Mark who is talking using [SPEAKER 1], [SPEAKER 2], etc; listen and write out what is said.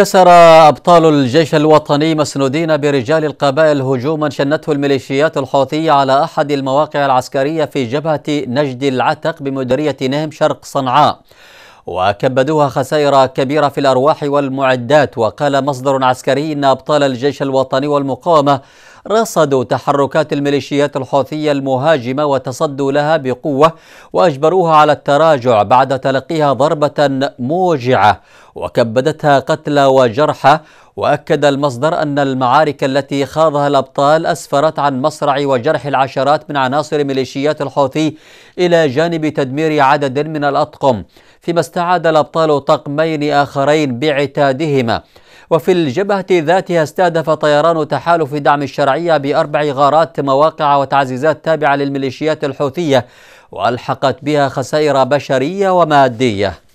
[SPEAKER 1] كسر أبطال الجيش الوطني مسنودين برجال القبائل هجوما شنته الميليشيات الحوثية على أحد المواقع العسكرية في جبهة نجد العتق بمديرية نهم شرق صنعاء وكبدوها خسائر كبيرة في الأرواح والمعدات وقال مصدر عسكري أن أبطال الجيش الوطني والمقاومة رصدوا تحركات الميليشيات الحوثية المهاجمة وتصدوا لها بقوة وأجبروها على التراجع بعد تلقيها ضربة موجعة وكبدتها قتلى وجرحى وأكد المصدر أن المعارك التي خاضها الأبطال أسفرت عن مصرع وجرح العشرات من عناصر ميليشيات الحوثي إلى جانب تدمير عدد من الأطقم فيما استعاد الأبطال طقمين آخرين بعتادهما وفي الجبهة ذاتها استهدف طيران تحالف دعم الشرعية بأربع غارات مواقع وتعزيزات تابعة للميليشيات الحوثية وألحقت بها خسائر بشرية ومادية